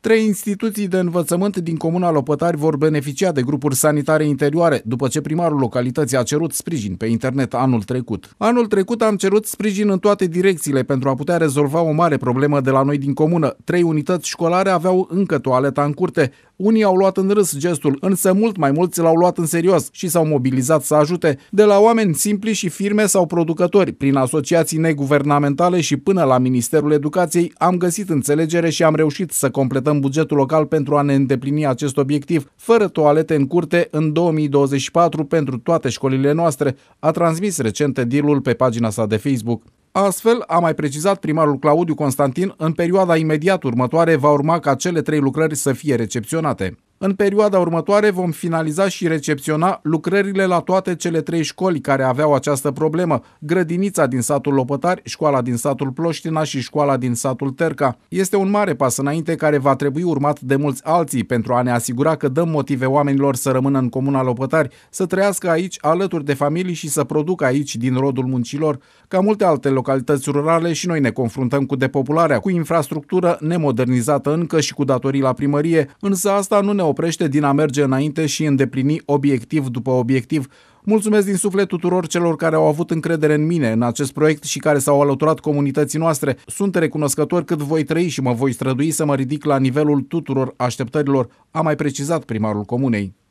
Trei instituții de învățământ din Comuna Lopătari vor beneficia de grupuri sanitare interioare, după ce primarul localității a cerut sprijin pe internet anul trecut. Anul trecut am cerut sprijin în toate direcțiile pentru a putea rezolva o mare problemă de la noi din comună. Trei unități școlare aveau încă toaleta în curte. Unii au luat în râs gestul, însă mult mai mulți l-au luat în serios și s-au mobilizat să ajute, de la oameni simpli și firme sau producători, prin asociații neguvernamentale și până la Ministerul Educației, am găsit înțelegere și am reușit să completăm bugetul local pentru a ne îndeplini acest obiectiv, fără toalete în curte în 2024 pentru toate școlile noastre, a transmis recent edilul pe pagina sa de Facebook. Astfel, a mai precizat primarul Claudiu Constantin, în perioada imediat următoare va urma ca cele trei lucrări să fie recepționate. În perioada următoare vom finaliza și recepționa lucrările la toate cele trei școli care aveau această problemă, grădinița din satul Lopătari, școala din satul Ploștina și școala din satul Terca. Este un mare pas înainte care va trebui urmat de mulți alții pentru a ne asigura că dăm motive oamenilor să rămână în comuna Lopătari, să trăiască aici alături de familii și să producă aici din rodul muncilor. Ca multe alte localități rurale și noi ne confruntăm cu depopularea, cu infrastructură nemodernizată încă și cu datorii la primărie, însă asta nu ne oprește din a merge înainte și îndeplini obiectiv după obiectiv. Mulțumesc din suflet tuturor celor care au avut încredere în mine, în acest proiect și care s-au alăturat comunității noastre. Sunt recunoscător cât voi trăi și mă voi strădui să mă ridic la nivelul tuturor așteptărilor, a mai precizat primarul comunei.